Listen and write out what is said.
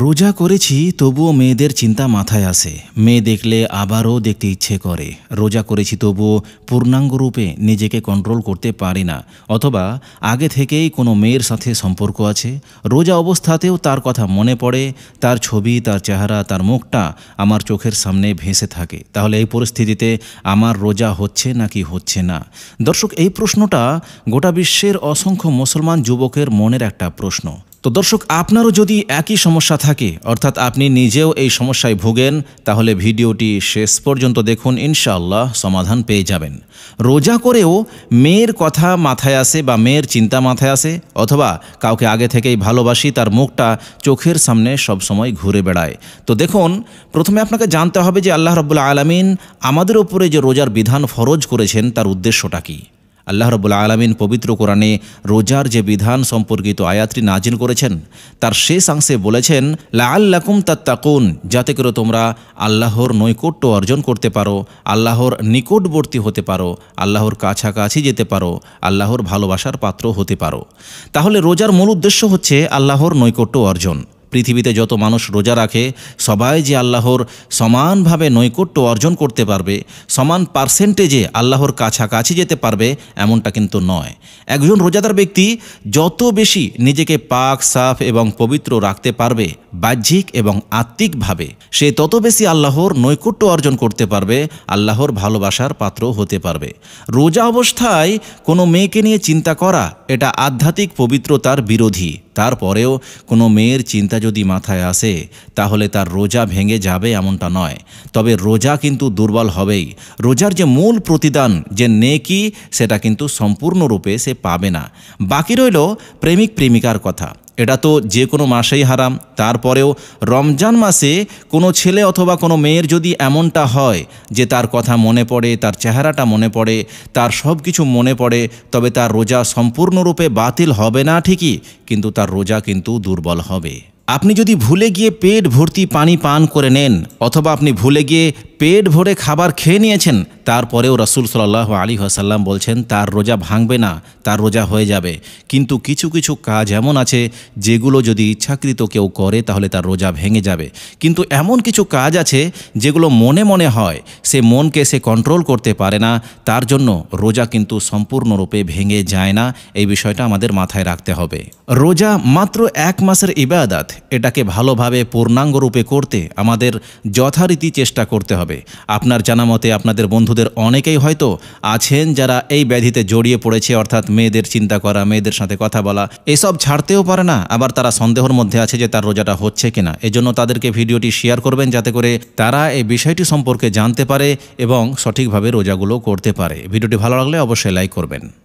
রোজা করেছি তবুও মেয়েদের চিন্তা মাথায় আসে মেয়ে দেখলে আবারও দেখতে ইচ্ছে করে রোজা করেছি তবুও পূর্ণাঙ্গ রূপে নিজেকে কন্ট্রোল করতে পারি না অথবা আগে থেকেই কোনো মেয়ের সাথে সম্পর্ক আছে রোজা অবস্থাতেও তার কথা মনে পড়ে তার ছবি তার চেহারা তার মুখটা আমার চোখের সামনে ভেসে থাকে তাহলে এই পরিস্থিতিতে আমার রোজা হচ্ছে নাকি হচ্ছে না দর্শক এই প্রশ্নটা গোটা বিশ্বের অসংখ্য মুসলমান যুবকের মনের একটা প্রশ্ন তো দর্শক আপনারও যদি একই সমস্যা থাকে অর্থাৎ আপনি নিজেও এই সমস্যায় ভুগেন তাহলে ভিডিওটি শেষ পর্যন্ত দেখুন ইনশাআল্লাহ সমাধান পেয়ে যাবেন রোজা করেও মেয়ের কথা মাথায় আসে বা মেয়ের চিন্তা মাথায় আসে অথবা কাউকে আগে থেকেই ভালোবাসি তার মুখটা চোখের সামনে সবসময় ঘুরে বেড়ায় তো দেখুন প্রথমে আপনাকে জানতে হবে যে আল্লাহ রবুল্লা আলমিন আমাদের ওপরে যে রোজার বিধান ফরজ করেছেন তার উদ্দেশ্যটা কী আল্লাহ রবুল্লা আলমিন পবিত্র কোরআনে রোজার যে বিধান সম্পর্কিত আয়াতটি নাজিল করেছেন তার শেষ অংশে বলেছেন লা আল্লাকুম তাত্তাকুন যাতে করে তোমরা আল্লাহর নৈকট্য অর্জন করতে পারো আল্লাহর নিকটবর্তী হতে পারো আল্লাহর কাছাকাছি যেতে পারো আল্লাহর ভালোবাসার পাত্র হতে পারো তাহলে রোজার মূল উদ্দেশ্য হচ্ছে আল্লাহর নৈকট্য অর্জন পৃথিবীতে যত মানুষ রোজা রাখে সবাই যে আল্লাহর সমানভাবে নৈকট্য অর্জন করতে পারবে সমান পার্সেন্টেজে আল্লাহর কাছাকাছি যেতে পারবে এমনটা কিন্তু নয় একজন রোজাদার ব্যক্তি যত বেশি নিজেকে পাক সাফ এবং পবিত্র রাখতে পারবে বাহ্যিক এবং আত্মিকভাবে সে তত বেশি আল্লাহর নৈকট্য অর্জন করতে পারবে আল্লাহর ভালোবাসার পাত্র হতে পারবে রোজা অবস্থায় কোনো মেয়েকে নিয়ে চিন্তা করা এটা আধ্যাত্মিক পবিত্রতার বিরোধী তারপরেও কোনো মেয়ের চিন্তা যদি মাথায় আসে তাহলে তার রোজা ভেঙে যাবে এমনটা নয় তবে রোজা কিন্তু দুর্বল হবেই রোজার যে মূল প্রতিদান যে নেকি সেটা কিন্তু সম্পূর্ণরূপে সে পাবে না বাকি রইল প্রেমিক প্রেমিকার কথা এটা তো যে কোনো মাসেই হারাম তারপরেও রমজান মাসে কোনো ছেলে অথবা কোনো মেয়ের যদি এমনটা হয় যে তার কথা মনে পড়ে তার চেহারাটা মনে পড়ে তার সব কিছু মনে পড়ে তবে তার রোজা সম্পূর্ণরূপে বাতিল হবে না ঠিকই কিন্তু তার রোজা কিন্তু দুর্বল হবে আপনি যদি ভুলে গিয়ে পেট ভর্তি পানি পান করে নেন অথবা আপনি ভুলে গিয়ে পেট ভরে খাবার খেয়ে নিয়েছেন তারপরেও রসুল সাল্লাহ আলী আসাল্লাম বলছেন তার রোজা ভাঙবে না তার রোজা হয়ে যাবে কিন্তু কিছু কিছু কাজ এমন আছে যেগুলো যদি ইচ্ছাকৃত কেউ করে তাহলে তার রোজা ভেঙে যাবে কিন্তু এমন কিছু কাজ আছে যেগুলো মনে মনে হয় সে মনকে সে কন্ট্রোল করতে পারে না তার জন্য রোজা কিন্তু সম্পূর্ণরূপে ভেঙে যায় না এই বিষয়টা আমাদের মাথায় রাখতে হবে রোজা মাত্র এক মাসের ইবাদাত এটাকে ভালোভাবে পূর্ণাঙ্গরূপে করতে আমাদের যথারীতি চেষ্টা করতে হবে হবে আপনার জানা মতে আপনাদের বন্ধুদের অনেকেই হয়তো আছেন যারা এই ব্যাধিতে জড়িয়ে পড়েছে অর্থাৎ মেয়েদের চিন্তা করা মেয়েদের সাথে কথা বলা এসব ছাড়তেও পারে না আবার তারা সন্দেহের মধ্যে আছে যে তার রোজাটা হচ্ছে কিনা এজন্য তাদেরকে ভিডিওটি শেয়ার করবেন যাতে করে তারা এই বিষয়টি সম্পর্কে জানতে পারে এবং সঠিকভাবে রোজাগুলো করতে পারে ভিডিওটি ভালো লাগলে অবশ্যই লাইক করবেন